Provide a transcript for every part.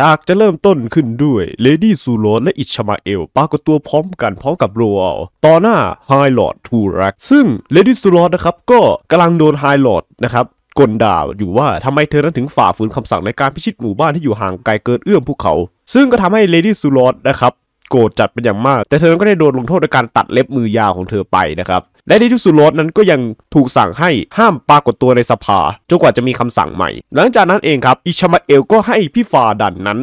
ฉากจะเริ่มต้นขึ้นด้วย เลดี้ซูโรและอิชมาเอลปรากฏตัวพร้อมกันพร้อมกับโรอัลต่อหน้าไฮลอร์ดทูรักซึ่ง เลดี้ซูโรนะครับก็กำลังโดนไฮลอร์ดนะครับกลด่าอยู่ว่าทำไมเธอนั้นถึงฝ่าฝืนคำสั่งในการพิชิตหมู่บ้านที่อยู่ห่างไกลเกินเอื้อมภูเขา ซึ่งก็ทำให้เลดี้ซูโรนะครับโกรธจัดเป็นอย่างมาก แต่เธอก็ได้โดนลงโทษด้วยการตัดเล็บมือยาวของเธอไปนะครับและในที่สุดรสนั้นก็ยังถูกสั่งให้ห้ามปรากฏตัวในสภาจนกว่าจะมีคำสั่งใหม่ หลังจากนั้นเองครับอิชมาเอลก็ให้พี่ฟาดันนั้น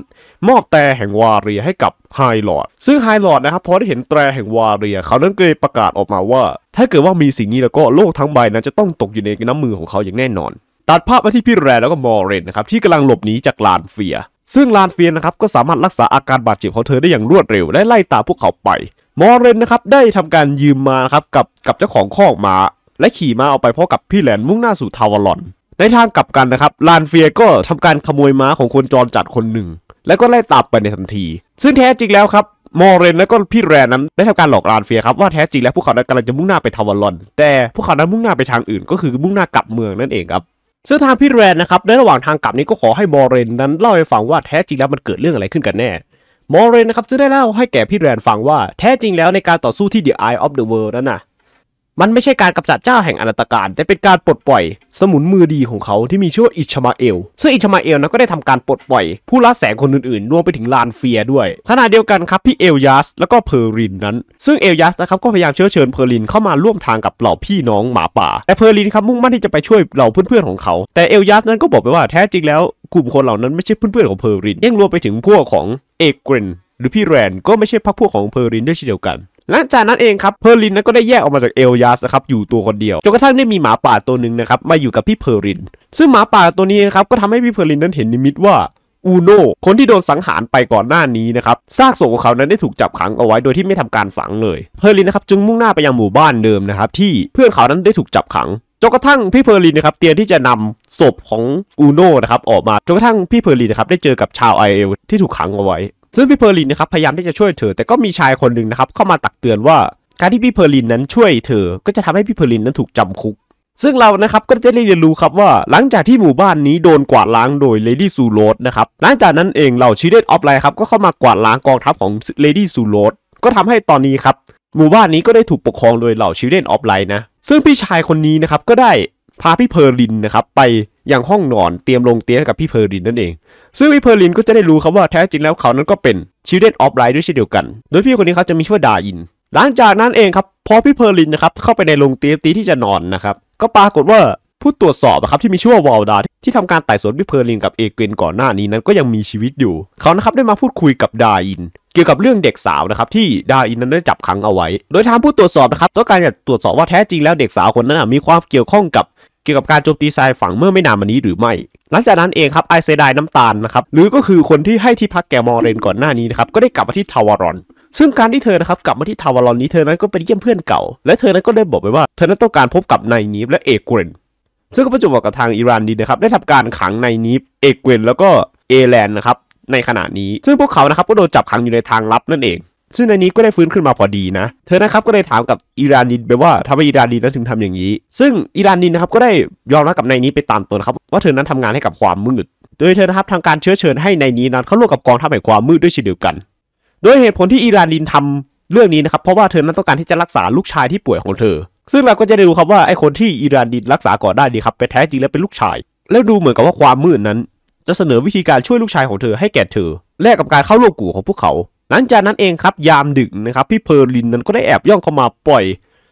มอบแต่แห่งวาเรียให้กับไฮลอร์ดซึ่งไฮลอร์ดนะครับพอได้เห็นแตรแห่งวาเรีย เขานั้นเลยประกาศออกมาว่า ถ้าเกิดว่ามีสิ่งนี้แล้วก็โลกทั้งใบนั้นจะต้องตกอยู่ในน้ำมือของเขาอย่างแน่นอน ตัดภาพมาที่พี่แรแล้วก็มอร์เรนนะครับที่กำลังหลบหนีจากลานเฟีย ซึ่งลานเฟียนะครับก็สามารถรักษาอาการบาดเจ็บของเธอได้อย่างรวดเร็วและไล่ตามพวกเขาไปมอร์เรนนะครับได้ทำการยืมมาครับกับกับเจ้าของข้อออกมา และขี่ม้าออกไปพร้อมกับพี่แหลนมุ่งหน้าสู่ทาวลอนในทางกลับกันนะครับลานเฟียก็ทำการขโมยม้าของคนจรจัดคนหนึ่ง และก็ไล่ตับไปในทันที ซึ่งแท้จริงแล้วครับมอร์เรนและก็พี่แรนนั้นได้ทำการหลอกลานเฟียครับว่าแท้จริงแล้วพวกเขานั้นกำลังจะมุ่งหน้าไปทาวลอนแต่พวกเขานั้นมุ่งหน้าไปทางอื่นก็คือมุ่งหน้ากลับเมืองนั่นเองครับซึ่งทางพี่แรนนะครับในระหว่างทางกลับนี้ก็ขอให้มอร์เรน นั้นเล่าให้ฟังว่าแท้จริงแล้วมันเกิดเรื่องอะไรขึ้นกันแน่มอเรนนะครับจะได้เล่าให้แก่พี่แรนฟังว่าแท้จริงแล้วในการต่อสู้ที่ The Eye of the World นั้นนะมันไม่ใช่การกำจัดเจ้าแห่งอนาตการแต่เป็นการปลดปล่อย สมุนมือดีของเขาที่มีชื่อว่าอิชมาเอล ซึ่งอิชมาเอลนะก็ได้ทำการปลดปล่อย ผู้ล่าแสงคนอื่นๆรวมไปถึงลานเฟียด้วยขณะเดียวกันครับ พี่เอลยัสและก็เพอรินนั้นซึ่งเอลยัสนะครับก็พยายามเชื้อเชิญเพอรินเข้ามาร่วมทางกับเหล่าพี่น้องหมาป่าแต่เพอรินครับมุ่งมั่นที่จะไปช่วยเหล่าเพื่อนๆของเขาแต่เอลยัสนั้นก็บอกไปว่าแท้จริงแล้วกลุ่มคนเหล่านั้นไม่ใช่เพื่อนๆของเพอร์รินยังรวมไปถึงพวกของเอกริรนหรือพี่แรน ก็ไม่ใช่พรรคพวกของเพอร์รินด้วยเช่นเดียวกัน หลังจากนั้นเองครับเพอร์ินนั้นก็ได้แยกออกมาจากเอลยาสนะครับอยู่ตัวคนเดียวจนกระทั่งได้มีหมาป่าตัวหนึ่งนะครับมาอยู่กับพี่เพอร์ิน ซึ่งหมาป่าตัวนี้นะครับก็ทำให้พี่เพอร์ินนั้นเห็นนิมิตว่าอูโนคนที่โดนสังหารไปก่อนหน้านี้นะครับซากศพของเขานั้นได้ถูกจับขังเอาไว้ โดยที่ไม่ทำการฝังเลยเพอร์ินนะครับจึงมุ่งหน้าไปยังหมู่บ้านเดิมนะครับที่เพื่อนเขานั้นได้ถูกจับขังจนกระทั่งพี่เพอร์ลินนะครับเตรียมที่จะนำศพของอูโน่นะครับออกมาจนกระทั่งพี่เพอร์ลินนะครับได้เจอกับชาวไอเอลที่ถูกขังเอาไว้ซึ่งพี่เพอร์ลินนะครับพยายามที่จะช่วยเธอแต่ก็มีชายคนหนึ่งนะครับเข้ามาตักเตือนว่าการที่พี่เพอร์ลินนั้นช่วยเธอก็จะทำให้พี่เพอร์ลินนั้นถูกจำคุก ซึ่งเรานะครับก็จะได้เรียนรู้ครับว่าหลังจากที่หมู่บ้านนี้โดนกวาดล้างโดยเลดี้ซูโรสนะครับหลังจากนั้นเองเหล่าชีเดนออฟไลน์ครับก็เข้ามากวาดล้างกองทัพของเลดี้ซูโรสก็ทำให้ตอนนี้ครับหมู่บ้านนี้ก็ได้ถูกปกครองโดยเหล่าชิลเดนออฟไลน์นะซึ่งพี่ชายคนนี้นะครับก็ได้พาพี่เพอร์ลินนะครับไปยังห้องนอนเตรียมลงเตียงกับพี่เพอร์ลินนั่นเอง ซึ่งพี่เพอร์ลินก็จะได้รู้ครับว่าแท้จริงแล้วเขานั้นก็เป็นชิลเดนออฟไลน์ด้วยเช่นเดียวกัน โดยพี่คนนี้เขาจะมีชื่อว่าดายินหลังจากนั้นเองครับพอพี่เพอร์ลินนะครับเข้าไปในโรงเตียงตีที่จะนอนนะครับก็ปรากฏว่าผู้ตรวจสอบนะครับที่มีชื่อว่าวอลดาที่ทำการไต่สวนพี่เพอร์ลิน กับเอเกนก่อนหน้านี้นั้นก็ยังมีชีวิตอยู่เขานะครับได้มาพูดคุยกับดายินเกี่ยวกับเรื่องเด็กสาวนะครับที่ดาอินนั้นได้จับขังเอาไว้ โดยทางผู้ตรวจสอบนะครับต้องการจะตรวจสอบว่าแท้จริงแล้วเด็กสาวคนนั้นมีความเกี่ยวข้องกับ เกี่ยวกับการโจมตีทรายฝั่งเมื่อไม่นานมานี้หรือไม่ หลังจากนั้นเองครับไอเซดายน้ำตาลนะครับหรือก็คือคนที่ให้ที่พักแกมอรเรนก่อนหน้านี้นะครับก็ได้กลับมาที่ทาวารอน ซึ่งการที่เธอนะครับกลับมาที่ทาวารอนนี้เธอนั้นก็ไปเยี่ยมเพื่อนเก่า และเธอนั้นก็ได้บอกไปว่าเธอนั้นต้องการพบกับนายนีฟและเอกเกรนซึ่งก็ประจวบกับทางอิรันดีนะครับได้ทำการขังนายนีฟเอกเกรนแล้วก็เอแลนนะครับในขณะนี้ ซึ่งพวกเขานะครับก็โดนจับขังอยู่ในทางลับนั่นเอง ซึ่งในนี้ก็ได้ฟื้นขึ้นมาพอดีนะ เธอนะครับก็เลยถามกับอิรานินไปว่าทำไมอิรานินนั้นถึงทำอย่างนี้ ซึ่งอิรานินนะครับก็ได้ยอมรับกับในนี้ไปตามตัวนะครับ ว่าเธอนั้นทำงานให้กับความมืด โดยเธอ นะครับทำการเชื้อเชิญให้ในนี้นั้นเข้าร่วมกับกองทัพแห่งความมืดด้วยเช่นเดียวกัน โดยเหตุผลที่อิรานินทำเรื่องนี้นะครับ เพราะว่าเธอ นั้นต้องการที่จะรักษาลูกชายที่ป่วยของเธอ ซึ่งเราก็จะได้รู้ครับว่าไอ้คนที่อิรานินรักษาก่อนได้ดีครับไปแท้จริงแล้วเป็นลูกชาย แล้วดูเหมือนกับว่าความมืดนั้นจะเสนอวิธีการช่วยลูกชายของเธอให้แก่เธอแลกกับการเข้าร่วมกลุ่มของพวกเขา หลังจากนั้นเองครับยามดึกนะครับพี่เพอร์ลินนั้นก็ได้แอบย่องเข้ามา ปล่อย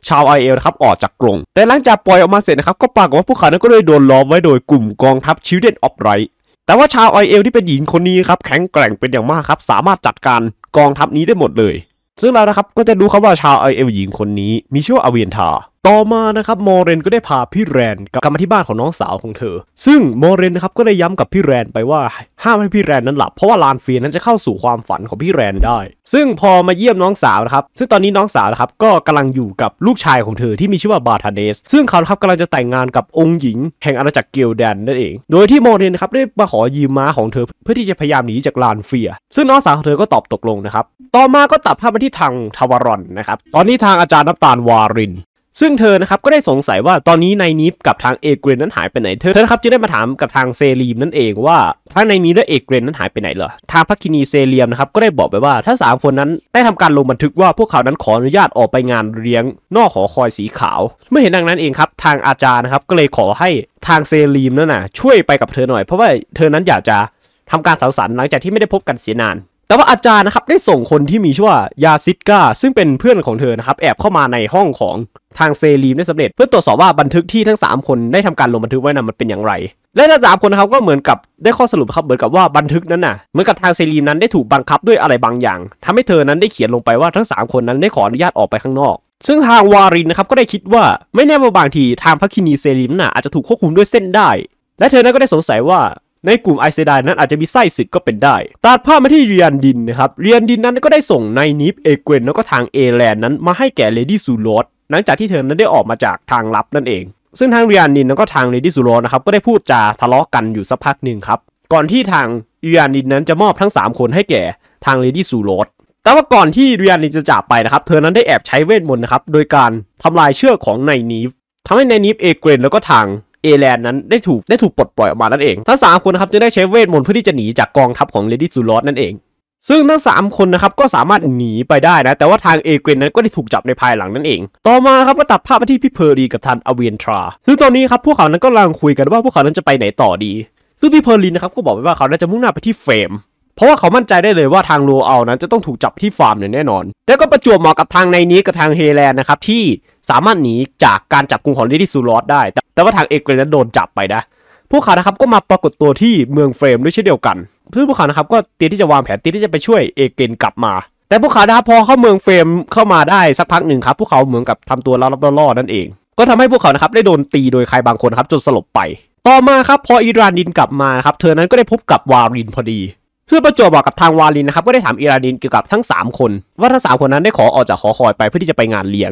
ชาวไอเอลครับออกจากกรงแต่หลังจากปล่อยออกมาเสร็จนะครับก็ปรากฏว่าพวกเขานั้นก็ได้โดนล้อมไว้โดยกลุ่มกองทัพชิลเดนออฟไรท์แต่ว่าชาวไอเอลที่เป็นหญิงคนนี้ครับแข็งแกร่งเป็นอย่างมากครับสามารถจัดการกองทัพนี้ได้หมดเลย ซึ่งเรานะครับก็จะดูครับว่าชาวไอเอลหญิงคนนี้มีชื่อว่าอเวนทาต่อมานะครับมอเรนก็ได้พาพี่แรนกลับมาที่บ้านของน้องสาวของเธอ ซึ่งมอเรนนะครับก็ได้ย้ำกับพี่แรนไปว่าห้ามให้พี่แรนนั้นหลับเพราะว่าลานเฟียนั้นจะเข้าสู่ความฝันของพี่แรนได้ซึ่งพอมาเยี่ยมน้องสาวนะครับซึ่งตอนนี้น้องสาวนะครับก็กำลังอยู่กับลูกชายของเธอที่มีชื่อว่าบาธาเดสซึ่งเขาครับกำลังจะแต่งงานกับองค์หญิง แห่งอาณาจักรเกลแดนนั่นเอง โดยที่มอเรนนะครับได้มาขอยืมม้าของเธอ เพื่อที่จะพยายามหนีจากลานเฟียซึ่งน้องสาวของเธอก็ตอบตกลงนะครับต่อมาก็ตัดภาพมาที่ทางทาวารอนนะครับตอนนี้ทางอาจารย์น้ำตาลวารินซึ่งเธอนะครับก็ได้สงสัยว่าตอนนี้นายนิฟกับทางเอเกรนนั้นหายไปไหน เธอเธอครับจึงได้มาถามกับทางเซรีมนั่นเองว่าทั้งนายนิฟและเอเกรนนั้นหายไปไหนเหรอทางพักินีเซรีมนะครับก็ได้บอกไปว่าถ้า3คนนั้นได้ทำการลงบันทึกว่าพวกเขานั้นขออนุญาตออกไปงานเลี้ยง นอกหอคอยสีขาวเมื่อเห็นดังนั้นเองครับทางอาจารย์นะครับก็เลยขอให้ทางเซรีมนั่นน่ะช่วยไปกับเธอหน่อยเพราะว่าเธอนั้นอยากจะทำการสาวสัรหลังจากที่ไม่ได้พบกันเสียนานแต่ว่าอาจารย์นะครับได้ส่งคนที่มีชื่อว่ายาซิดกาซึ่งเป็นเพื่อนของเธอนะครับแอบเข้ามาในห้องของทางเซรีมได้สำเร็จ เพื่อตรวจสอบว่าบันทึกที่ทั้ง 3 คนได้ทำการลงบันทึกไว้นะมันเป็นอย่างไร และทั้งสามคนนะครับก็เหมือนกับได้ข้อสรุปครับเหมือนกับว่าบันทึกนั้นน่ะเหมือนกับทางเซรีมนั้นได้ถูกบังคับด้วยอะไรบางอย่างทำให้เธอนั้นได้เขียนลงไปว่าทั้ง3คนนั้นได้ขออนุญาตออกไปข้างนอกซึ่งทางวารินนะครับก็ได้คิดว่าไม่แน่ว่าบางทีทางพระคินีเซรีมน่ะอาจจะถูกควบคุมด้วยเส้นได้และเธอนั้นก็ได้สงสัยว่าในกลุ่มไอเซดายนั้นอาจจะมีไส้ศึกก็เป็นได้ ตัดภาพมาที่เรียนดินนะครับ เรียนดินนั้นก็ได้ส่งนายนิฟเอเกนแล้วก็ทางเอแลนนั้นมาให้แก่เลดี้ซูโรด หลังจากที่เธอนั้นได้ออกมาจากทางลับนั่นเอง ซึ่งทางเรียนดินแล้วก็ทางเลดี้ซูโรดนะครับก็ได้พูดจาทะเลาะกันอยู่สักพักหนึ่งครับ ก่อนที่ทางเรียนดินนั้นจะมอบทั้ง 3 คนให้แก่ทางเลดี้ซูโรด แต่ว่าก่อนที่เรียนดินจะจากไปนะครับ เธอนั้นได้แอบใช้เวทมนต์นะครับ โดยการทำลายเชือกของนายนิฟทำให้นายนิฟเอเกนแล้วก็ทางเอแลนนั้นได้ถูกได้ถูกปลดปล่อยออกมานั่นเอง ทั้งสามคนนะครับจึงได้ใช้เวทมนต์เพื่อที่จะหนีจากกองทัพของเลดี้ซูลอสนั่นเอง ซึ่งทั้ง 3 คนนะครับก็สามารถหนีไปได้นะ แต่ว่าทางเอเกนนั้นก็ได้ถูกจับในภายหลังนั่นเอง ต่อมาครับก็ตัดภาพไปที่พี่เพอร์ดีกับทันอเวนทรา ซึ่งตอนนี้ครับพวกเขานั้นก็กำลังคุยกันว่าพวกเขานั้นจะไปไหนต่อดี ซึ่งพี่เพอร์ลีนะครับก็บอกไปว่าเขาจะมุ่งหน้าไปที่เฟรมเพราะว่าเขามั่นใจได้เลยว่าทางโลเอานั้นจะต้องถูกจับที่ฟาร์มอย่างแน่นอนแล้วก็ประจวบเหมาะกับทางในนี้กับทางเฮแลนนะครับที่สามารถหนีจากการจับกุมของลดี้ซูลอสได้แต่ว่าทางเอกเกรนั้นโดนจับไปนะพวกเขานะครับก็มาปรากฏตัวที่เมืองเฟรม ด้วยเช่นเดียวกันเพื่อพวกเขานะครับก็เตรียมที่จะวางแผนเตรียมที่จะไปช่วยเอกเกรนกลับมา แต่พวกเขานะครับพอเข้าเมืองเฟรมเข้ามาได้สักพักหนึ่งครับพวกเขาเหมือนกับทำตัวลับๆล่อๆนั่นเอง ก็ทำให้พวกเขานะครับได้โดนตีโดยใครบางคนครับจนสลบไป ต่อมาครับพออิรานินกลับมาครับเธอนั้นก็ได้พบกับวารินพอดีซึ่งประจวบกับทางวาลินนะครับก็ได้ถามอิรานินเกี่ยวกับทั้ง 3 คนว่าทั้งสามคนนั้นได้ขอออกจากหอคอยไปเพื่อที่จะไปงานเลี้ยง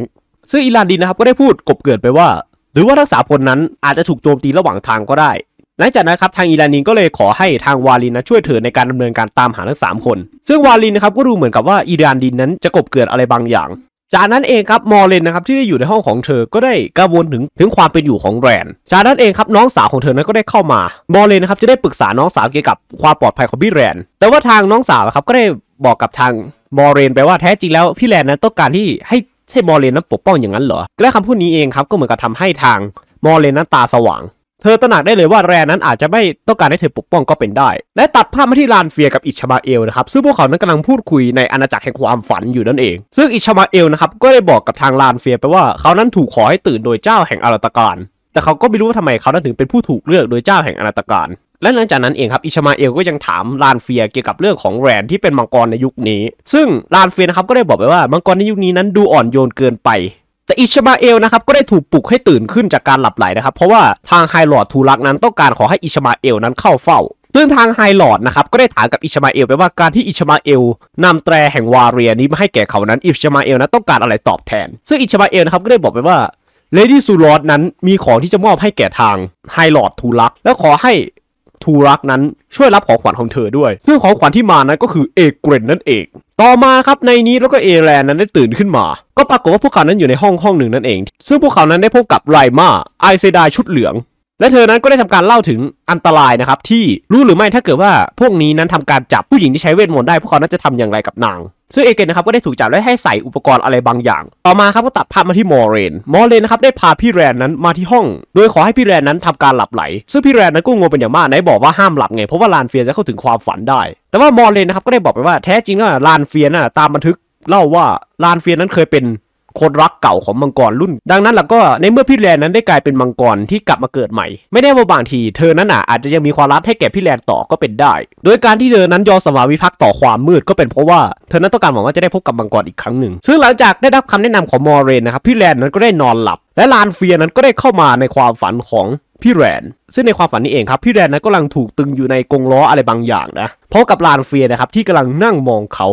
ซึ่งอิรานินนะครับก็ได้พูดกบเกิดไปว่าหรือว่าทักษาพลนั้นอาจจะถูกโจมตีระหว่างทางก็ได้ หลังจากนั้นครับทางอีลานินก็เลยขอให้ทางวาลินนะช่วยเธอในการดำเนินการตามหาทั้งสามคน ซึ่งวาลินนะครับก็ดูเหมือนกับว่าอีลานินนั้นจะกบเกิดอะไรบางอย่าง จากนั้นเองครับมอร์เลนนะครับที่ได้อยู่ในห้องของเธอ ก็ได้กังวลถึงถึงความเป็นอยู่ของแรนจากนั้นเองครับน้องสาวของเธอนั้นก็ได้เข้ามา มอร์เลนนะครับจะได้ปรึกษาน้องสาวเกี่ยวกับ ความปลอดภัยของพี่แรนแต่ว่าทางน้องสาวครับก็ได้บอกกับทางมอร์เรนไปว่าแท้จริงแล้วพี่แรนนั้นต้องการที่ให้ใช่มอเลนนั้นปกป้องอย่างนั้นเหรอและคำพูดนี้เองครับก็เหมือนกับทำให้ทางมอเลนนั้นตาสว่าง เธอตระหนักได้เลยว่าแรนั้นอาจจะไม่ต้องการให้เธอปกป้องก็เป็นได้ และตัดภาพมาที่ลานเฟียกับอิชมาเอลนะครับซึ่งพวกเขานั้นกำลังพูดคุยในอาณาจักรแห่งความฝันอยู่นั่นเอง ซึ่งอิชมาเอลนะครับก็ได้บอกกับทางลานเฟียไปว่า เขานั้นถูกขอให้ตื่นโดยเจ้าแห่งอาราตการแต่เขาก็ไม่รู้ว่าทำไมเขานั้นถึงเป็นผู้ถูกเลือกโดยเจ้าแห่งอาณาจักรและหลังจากนั้นเองครับอิชมาเอลก็ยังถามลานเฟียเกี่ยวกับเรื่องของแรนที่เป็นมังกรในยุคนี้ ซึ่งลานเฟียนะครับก็ได้บอกไปว่ามังกรในยุคนี้นั้นดูอ่อนโยนเกินไป แต่อิชมาเอลนะครับก็ได้ถูกปลุกให้ตื่นขึ้นจากการหลับไหลนะครับเพราะว่าทางไฮลอร์ดทูลักนั้นต้องการขอให้อิชมาเอลนั้นเข้าเฝ้าซึ่งทางไฮลอร์ดนะครับก็ได้ถามกับอิชมาเอลไปว่าการที่อิชมาเอลนำแตรแห่งวาเรียนี้มาให้แก่เขานั้น อิชมาเอลนั้นต้องการอะไรตอบแทน ซึ่งอิชมาเอลนะครับก็ได้บอกไปว่าเลดี้ซูลอดนั้นมีของที่จะมอบให้แก่ทางไฮลอร์ดทูลักและขอให้ทูรักนั้นช่วยรับของขวัญของเธอด้วยซึ่งของขวัญที่มานั้นก็คือเอเกรนนั่นเองต่อมาครับในนี้แล้วก็เอแลนนั้นได้ตื่นขึ้นมาก็ปรากฏว่าพวกเขานั้นอยู่ในห้องห้องหนึ่งนั่นเอง ซึ่งพวกเขานั้นได้พบกับไรมาไอเซดายชุดเหลืองและเธอนั้นก็ได้ทำการเล่าถึงอันตรายนะครับที่รู้หรือไม่ถ้าเกิดว่า พวกนี้นั้นทำการจับผู้หญิงที่ใช้เวทมนต์ได้พวกเขานั้นจะทำอย่างไรกับนางซึ่งเอเกนนะครับก็ได้ถูกจับและให้ใส่อุปกรณ์อะไรบางอย่าง ต่อมาครับก็ตัดภาพมาที่มอร์เรน มอร์เรนนะครับได้พาพี่แรนนั้นมาที่ห้อง โดยขอให้พี่แรนนั้นทำการหลับไหล ซึ่งพี่แรนนั้นก็งงเป็นอย่างมาก ไหนบอกว่าห้ามหลับไง เพราะว่าลานเฟียจะเข้าถึงความฝันได้ แต่ว่ามอร์เรนนะครับก็ได้บอกไปว่าแท้จริงแล้วลานเฟียน่ะตามบันทึกเล่าว่าลานเฟียนั้นเคยเป็นคนรักเก่าของมังกรรุ่น ดังนั้นล้วก็ในเมื่อพี่แลนนั้นได้กลายเป็นมังกรที่กลับมาเกิดใหม่ ไม่แน่ว่าบางที เธอนั้นอ่ะอาจจะยังมีความรักให้แก่พี่แลนต่อก็เป็นได้ โดยการที่เธอนั้นยอมสมาวิภักต่อความมืดก็เป็นเพราะว่าเธอนั้นต้องการหวังว่าจะได้พบกับมังกรอีกครั้งหนึ่งซึ่งหลังจากได้รับคำแนะนำของมอเรนนะครับพี่แลนนั้นก็ได้นอนหลับ และลานเฟียนั้นก็ได้เข้ามาในความฝันของพี่แรนซึ่งในความฝันนี้เองครับพี่แรนนั้นกำลังถูกตึงอยู่ในกรงล้ออะไรบางอย่างนะพร้อมกับลานเฟียนะครับที่กำลังนั่งมองเขา